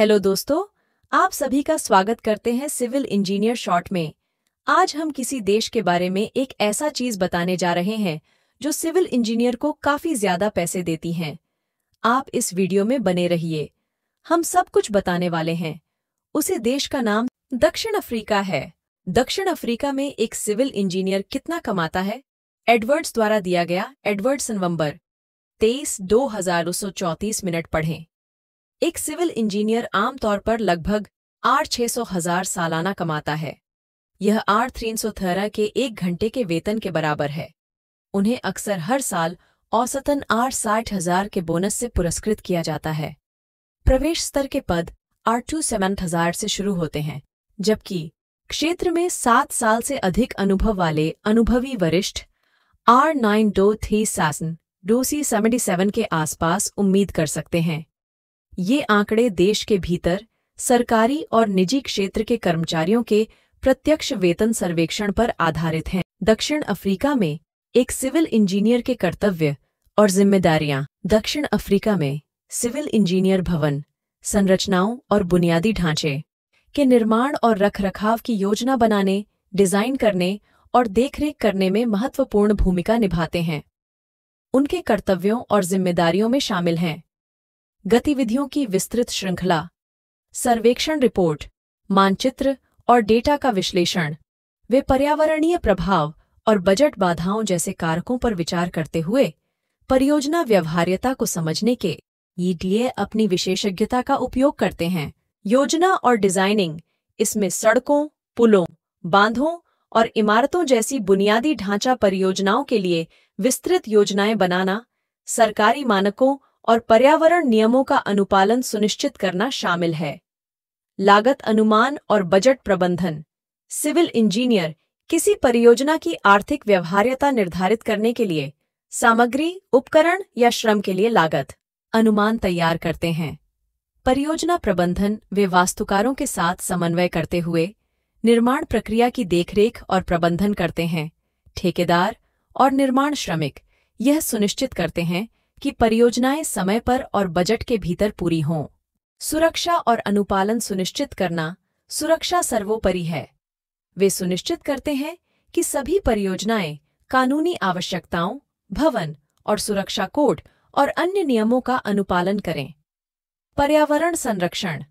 hello दोस्तों आप सभी का स्वागत करते हैं सिविल इंजीनियर शॉर्ट में आज हम किसी देश के बारे में एक ऐसा चीज बताने जा रहे हैं जो सिविल इंजीनियर को काफी ज्यादा पैसे देती हैं आप इस वीडियो में बने रहिए हम सब कुछ बताने वाले हैं उसे देश का नाम दक्षिण अफ्रीका है दक्षिण अफ्रीका में एक सिविल इंजीनियर कितना कमाता है एडवर्ड्स द्वारा दिया गया एडवर्ड्स नवंबर तेईस दो हजार मिनट पढ़ें एक सिविल इंजीनियर आमतौर पर लगभग आठ छह सौ हजार सालाना कमाता है यह आठ तीन सौ थरह के एक घंटे के वेतन के बराबर है उन्हें अक्सर हर साल औसतन आठ साठ हजार के बोनस से पुरस्कृत किया जाता है प्रवेश स्तर के पद आठ टू सेवन हजार से शुरू होते हैं जबकि क्षेत्र में सात साल से अधिक अनुभव वाले अनुभवी वरिष्ठ आर नाइन डो थ्री सासन डोसी सेवेंटी सेवन के आसपास उम्मीद कर सकते हैं ये आंकड़े देश के भीतर सरकारी और निजी क्षेत्र के कर्मचारियों के प्रत्यक्ष वेतन सर्वेक्षण पर आधारित हैं दक्षिण अफ्रीका में एक सिविल इंजीनियर के कर्तव्य और जिम्मेदारियां दक्षिण अफ्रीका में सिविल इंजीनियर भवन संरचनाओं और बुनियादी ढांचे के निर्माण और रखरखाव की योजना बनाने डिजाइन करने और देखरेख करने में महत्वपूर्ण भूमिका निभाते हैं उनके कर्तव्यों और जिम्मेदारियों में शामिल हैं गतिविधियों की विस्तृत श्रृंखला सर्वेक्षण रिपोर्ट मानचित्र और डेटा का विश्लेषण वे पर्यावरणीय प्रभाव और बजट बाधाओं जैसे कारकों पर विचार करते हुए परियोजना व्यवहार्यता को समझने के ईडीए e अपनी विशेषज्ञता का उपयोग करते हैं योजना और डिजाइनिंग इसमें सड़कों पुलों बांधों और इमारतों जैसी बुनियादी ढांचा परियोजनाओं के लिए विस्तृत योजनाएं बनाना सरकारी मानकों और पर्यावरण नियमों का अनुपालन सुनिश्चित करना शामिल है लागत अनुमान और बजट प्रबंधन सिविल इंजीनियर किसी परियोजना की आर्थिक व्यवहार्यता निर्धारित करने के लिए सामग्री उपकरण या श्रम के लिए लागत अनुमान तैयार करते हैं परियोजना प्रबंधन वे वास्तुकारों के साथ समन्वय करते हुए निर्माण प्रक्रिया की देखरेख और प्रबंधन करते हैं ठेकेदार और निर्माण श्रमिक यह सुनिश्चित करते हैं कि परियोजनाएं समय पर और बजट के भीतर पूरी हों सुरक्षा और अनुपालन सुनिश्चित करना सुरक्षा सर्वोपरि है वे सुनिश्चित करते हैं कि सभी परियोजनाएं कानूनी आवश्यकताओं भवन और सुरक्षा कोड और अन्य नियमों का अनुपालन करें पर्यावरण संरक्षण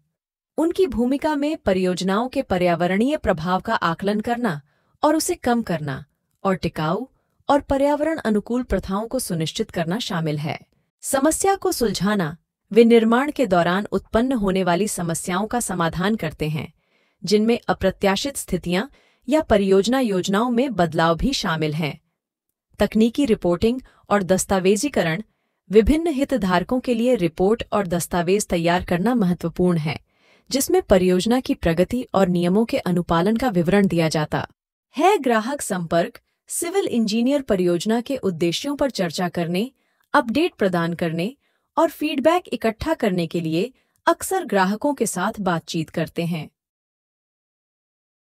उनकी भूमिका में परियोजनाओं के पर्यावरणीय प्रभाव का आकलन करना और उसे कम करना और टिकाऊ और पर्यावरण अनुकूल प्रथाओं को सुनिश्चित करना शामिल है समस्या को सुलझाना विनिर्माण के दौरान उत्पन्न होने वाली समस्याओं का समाधान करते हैं जिनमें अप्रत्याशित स्थितियां या परियोजना योजनाओं में बदलाव भी शामिल हैं तकनीकी रिपोर्टिंग और दस्तावेजीकरण विभिन्न हितधारकों के लिए रिपोर्ट और दस्तावेज तैयार करना महत्वपूर्ण है जिसमें परियोजना की प्रगति और नियमों के अनुपालन का विवरण दिया जाता है ग्राहक संपर्क सिविल इंजीनियर परियोजना के उद्देश्यों पर चर्चा करने अपडेट प्रदान करने और फीडबैक इकट्ठा करने के लिए अक्सर ग्राहकों के साथ बातचीत करते हैं